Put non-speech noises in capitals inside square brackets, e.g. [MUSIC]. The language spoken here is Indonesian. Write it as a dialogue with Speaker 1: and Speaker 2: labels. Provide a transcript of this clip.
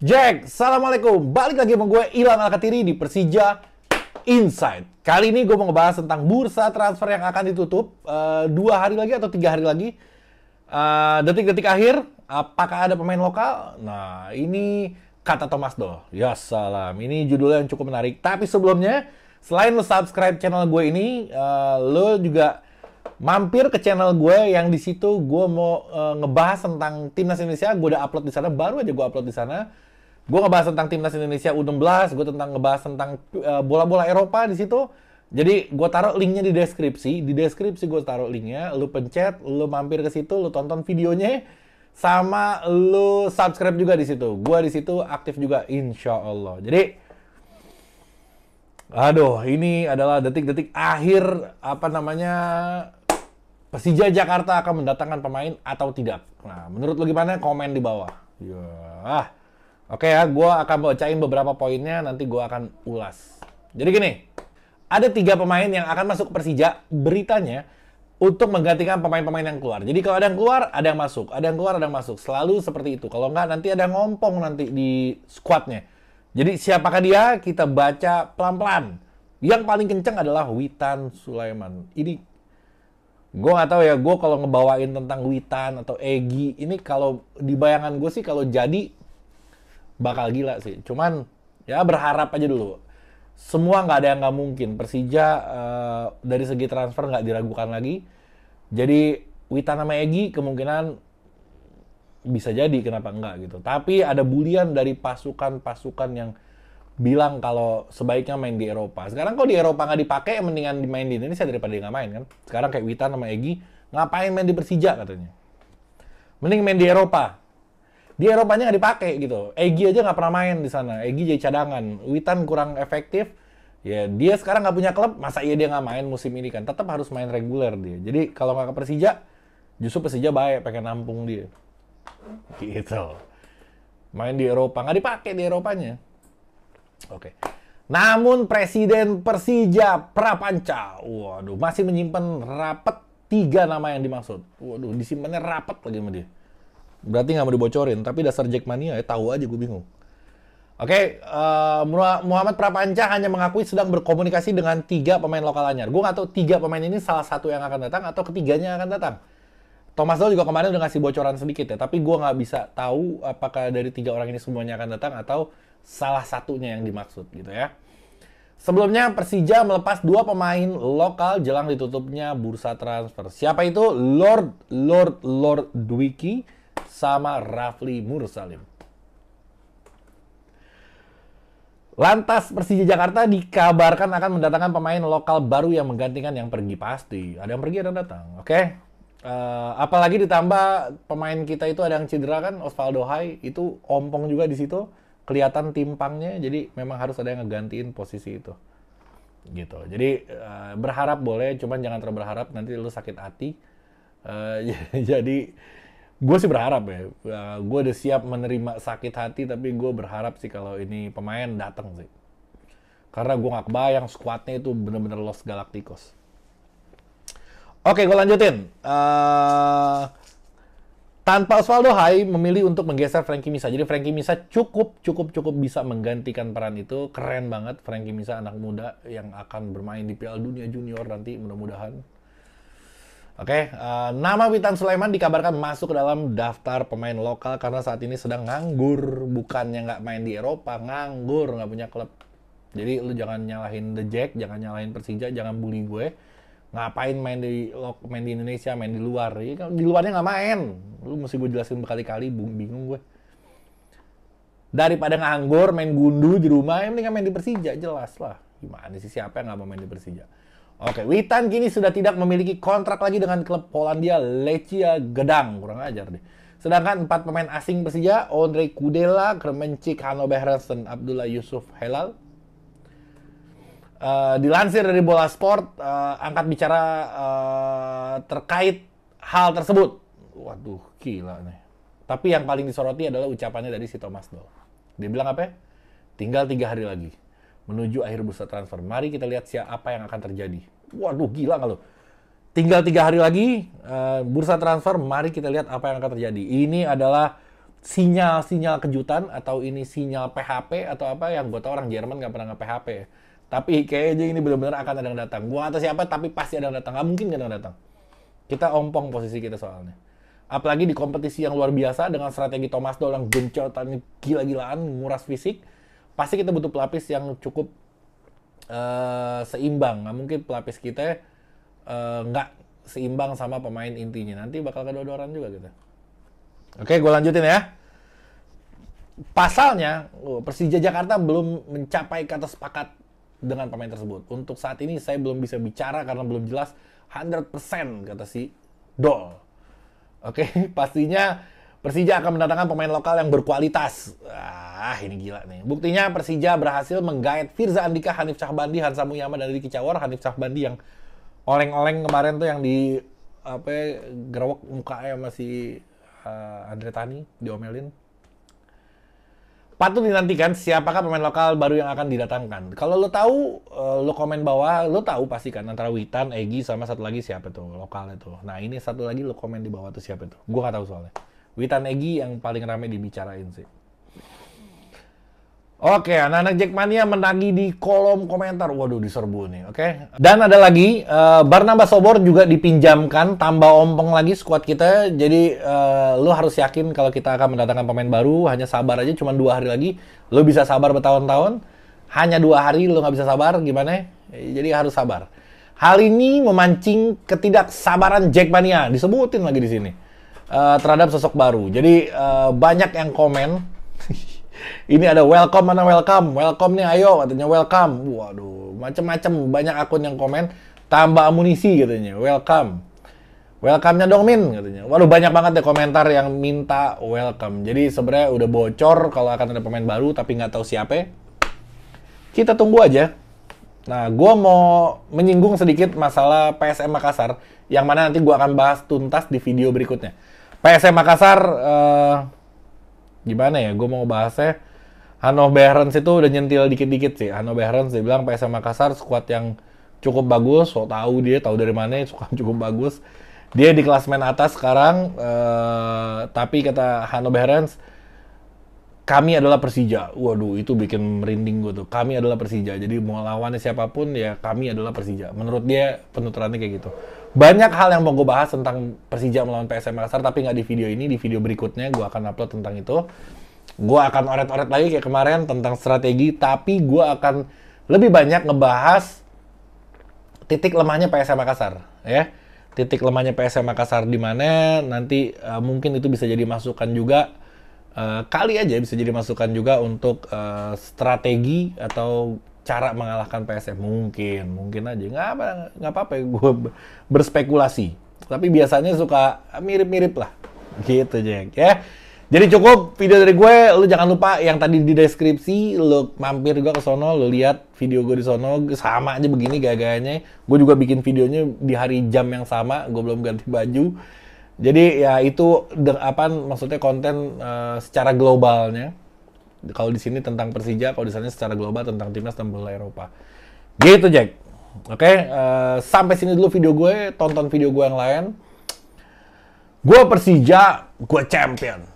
Speaker 1: Jack, Assalamualaikum. Balik lagi sama gue, Ilan Alkatiri di Persija Insight. Kali ini gue mau ngebahas tentang bursa transfer yang akan ditutup uh, dua hari lagi atau tiga hari lagi. Eh, detik-detik uh, akhir, apakah ada pemain lokal? Nah, ini kata Thomas doh. Ya salam, ini judulnya yang cukup menarik. Tapi sebelumnya, selain lo subscribe channel gue ini, uh, lo juga mampir ke channel gue yang di situ gue mau uh, ngebahas tentang timnas Indonesia. Gue udah upload di sana, baru aja gue upload di sana Gue ngebahas tentang timnas Indonesia U16, gue tentang ngebahas tentang eh, bola-bola uh, Eropa di situ. Jadi gue taruh linknya di deskripsi, di deskripsi gue taruh linknya, lu pencet, lu mampir ke situ, lu tonton videonya, sama lu subscribe juga di situ. Gue di situ aktif juga, insya Allah. Jadi, aduh, ini adalah detik-detik akhir apa namanya Persija Jakarta akan mendatangkan pemain atau tidak. Nah, menurut lu gimana? Komen di bawah. Ya. Yeah. Oke ya, gue akan bacain beberapa poinnya, nanti gue akan ulas. Jadi gini, ada tiga pemain yang akan masuk Persija, beritanya, untuk menggantikan pemain-pemain yang keluar. Jadi kalau ada yang keluar, ada yang masuk. Ada yang keluar, ada yang masuk. Selalu seperti itu. Kalau nggak, nanti ada yang ngompong nanti di squadnya. Jadi siapakah dia? Kita baca pelan-pelan. Yang paling kenceng adalah Witan Sulaiman. Ini gue nggak tahu ya. Gue kalau ngebawain tentang Witan atau Egi, ini kalau di bayangan gue sih kalau jadi bakal gila sih. Cuman ya berharap aja dulu. Semua nggak ada yang nggak mungkin. Persija uh, dari segi transfer nggak diragukan lagi. Jadi Witan sama Egi kemungkinan bisa jadi kenapa enggak gitu. Tapi ada bulian dari pasukan-pasukan yang bilang kalau sebaiknya main di Eropa. Sekarang kalau di Eropa nggak dipakai, mendingan dimain di Indonesia daripada dia nggak main kan. Sekarang kayak Witan sama Egi, ngapain main di Persija katanya. Mending main di Eropa di Eropa nya nggak dipakai gitu. Egi aja nggak pernah main di sana. Egi jadi cadangan. Witan kurang efektif. Ya dia sekarang nggak punya klub, masa iya dia nggak main musim ini kan? Tetap harus main reguler dia. Jadi kalau nggak ke Persija, justru Persija baik pengen nampung dia. Gitu. Main di Eropa nggak dipakai di Eropanya. Oke. Namun Presiden Persija Prapanca, waduh masih menyimpan rapat tiga nama yang dimaksud. Waduh disimpannya rapat lagi sama dia Berarti nggak mau dibocorin, tapi dasar Jackmania ya tahu aja gue bingung. Oke, okay, uh, eh, Muhammad Prapanca hanya mengakui sedang berkomunikasi dengan tiga pemain lokal anyar. Gue nggak tahu tiga pemain ini salah satu yang akan datang atau ketiganya akan datang. Thomas Doll juga kemarin udah ngasih bocoran sedikit ya, tapi gue nggak bisa tahu apakah dari tiga orang ini semuanya akan datang atau salah satunya yang dimaksud gitu ya. Sebelumnya Persija melepas dua pemain lokal jelang ditutupnya bursa transfer. Siapa itu? Lord Lord Lord Dwiki sama Rafli Mursalim. Lantas Persija Jakarta dikabarkan akan mendatangkan pemain lokal baru yang menggantikan yang pergi pasti. Ada yang pergi, ada yang datang. Oke. Okay? Uh, eh, apalagi ditambah pemain kita itu ada yang cedera kan Osvaldo Hai itu ompong juga di situ kelihatan timpangnya jadi memang harus ada yang ngegantiin posisi itu gitu jadi uh, berharap boleh cuman jangan terlalu berharap nanti lu sakit hati uh, [LAUGHS] jadi gue sih berharap ya, uh, ya, gue udah siap menerima sakit hati tapi gue berharap sih kalau ini pemain datang sih. Karena gue nggak kebayang squadnya itu bener-bener Los Galacticos. Oke, gue lanjutin. Uh, tanpa Osvaldo, Hai memilih untuk menggeser Frankie Misa. Jadi Frankie Misa cukup, cukup, cukup bisa menggantikan peran itu. Keren banget Frankie Misa anak muda yang akan bermain di Piala Dunia Junior nanti mudah-mudahan Oke, okay, uh, eh, nama Witan Sulaiman dikabarkan masuk ke dalam daftar pemain lokal karena saat ini sedang nganggur, bukannya nggak main di Eropa, nganggur, nggak punya klub. Jadi lu jangan nyalahin The Jack, jangan nyalahin Persija, jangan bully gue. Ngapain main di main di Indonesia, main di luar? Kan di luarnya nggak main. Lu mesti gue jelasin berkali-kali, bingung gue. Daripada nganggur, main gundu di rumah, ya mendingan main di Persija, jelas lah. Gimana sih siapa yang nggak mau main di Persija? Oke, Witan kini sudah tidak memiliki kontrak lagi dengan klub Polandia Lechia Gedang. Kurang ajar deh. Sedangkan empat pemain asing Persija, Andre Kudela, Kremencik, Hano Behrensen, Abdullah Yusuf Helal. Uh, dilansir dari Bola Sport, uh, angkat bicara uh, terkait hal tersebut. Waduh, gila nih. Tapi yang paling disoroti adalah ucapannya dari si Thomas Doll. Dia bilang apa ya? Tinggal tiga hari lagi menuju akhir bursa transfer. Mari kita lihat siapa yang akan terjadi. Waduh, gila kalau tinggal tiga hari lagi uh, bursa transfer. Mari kita lihat apa yang akan terjadi. Ini adalah sinyal-sinyal kejutan atau ini sinyal PHP atau apa yang gue tau orang Jerman nggak pernah nggak PHP. Tapi kayaknya ini benar-benar akan ada yang datang. Gua atau siapa tapi pasti ada yang datang. Gak mungkin gak kan ada yang datang. Kita ompong posisi kita soalnya. Apalagi di kompetisi yang luar biasa dengan strategi Thomas Doll yang gila-gilaan, nguras fisik pasti kita butuh pelapis yang cukup uh, seimbang. Nggak mungkin pelapis kita uh, nggak seimbang sama pemain intinya. Nanti bakal kedodoran juga gitu. Oke, gue lanjutin ya. Pasalnya, oh, Persija Jakarta belum mencapai kata sepakat dengan pemain tersebut. Untuk saat ini saya belum bisa bicara karena belum jelas 100% kata si Dol. Oke, [LAUGHS] pastinya Persija akan mendatangkan pemain lokal yang berkualitas. Ah, ini gila nih. Buktinya Persija berhasil menggait Firza Andika, Hanif Cahbandi, Hansa Muyama, dan Riki Cawar. Hanif Cahbandi yang oleng-oleng kemarin tuh yang di apa gerowok mukanya masih uh, Andre Tani diomelin. Patut dinantikan siapakah pemain lokal baru yang akan didatangkan. Kalau lo tahu, eh, lo komen bawah, lo tahu pasti kan antara Witan, Egi sama satu lagi siapa tuh lokal itu. Nah ini satu lagi lo komen di bawah tuh siapa itu. Gue gak tahu soalnya. Witan Egi yang paling rame dibicarain sih. Oke, anak-anak Jackmania menagi di kolom komentar. Waduh, diserbu nih, oke? Okay? Dan ada lagi, uh, Barnabas Sobor juga dipinjamkan, tambah ompong lagi squad kita. Jadi, uh, eh, lo harus yakin kalau kita akan mendatangkan pemain baru, hanya sabar aja, cuma dua hari lagi. Lo bisa sabar bertahun-tahun, hanya dua hari lo nggak bisa sabar, gimana? Jadi harus sabar. Hal ini memancing ketidaksabaran Jackmania, disebutin lagi di sini. Eh, terhadap sosok baru. Jadi uh, banyak yang komen. [LAUGHS] ini ada welcome mana welcome, welcome nih ayo katanya welcome. Waduh, macam-macam banyak akun yang komen tambah amunisi katanya welcome. Welcome-nya dong Min katanya. Waduh banyak banget ya komentar yang minta welcome. Jadi sebenarnya udah bocor kalau akan ada pemain baru tapi nggak tahu siapa. Kita tunggu aja. Nah, gue mau menyinggung sedikit masalah PSM Makassar, yang mana nanti gue akan bahas tuntas di video berikutnya. PSM Makassar uh, gimana ya gue mau bahasnya Hanno Behrens itu udah nyentil dikit-dikit sih Hanno Behrens dia bilang PSM Makassar skuad yang cukup bagus so tahu dia tahu dari mana suka [LAUGHS] cukup bagus dia di klasmen atas sekarang uh, tapi kata Hanno Behrens kami adalah Persija. Waduh, itu bikin merinding gue tuh. Kami adalah Persija. Jadi mau lawannya siapapun ya kami adalah Persija. Menurut dia penuturannya kayak gitu. Banyak hal yang mau gue bahas tentang Persija melawan PSM Makassar, tapi nggak di video ini. Di video berikutnya gue akan upload tentang itu. Gue akan oret-oret lagi kayak kemarin tentang strategi, tapi gue akan lebih banyak ngebahas titik lemahnya PSM Makassar, ya. Titik lemahnya PSM Makassar di mana nanti uh, mungkin itu bisa jadi masukan juga Eh, kali aja bisa jadi masukan juga untuk uh, strategi atau cara mengalahkan PSM mungkin mungkin aja nggak apa nggak apa-apa ya gue berspekulasi tapi biasanya suka mirip-mirip lah gitu Jack ya jadi cukup video dari gue lu jangan lupa yang tadi di deskripsi lu mampir gue ke sono lu lihat video gue di sono sama aja begini gaganya gue juga bikin videonya di hari jam yang sama gue belum ganti baju jadi ya itu apa maksudnya konten uh, secara globalnya. Kalau di sini tentang Persija, kalau di sana secara global tentang timnas dan bola Eropa. Gitu Jack. Oke, okay, uh, eh, sampai sini dulu video gue. Tonton video gue yang lain. Gue Persija, gue champion.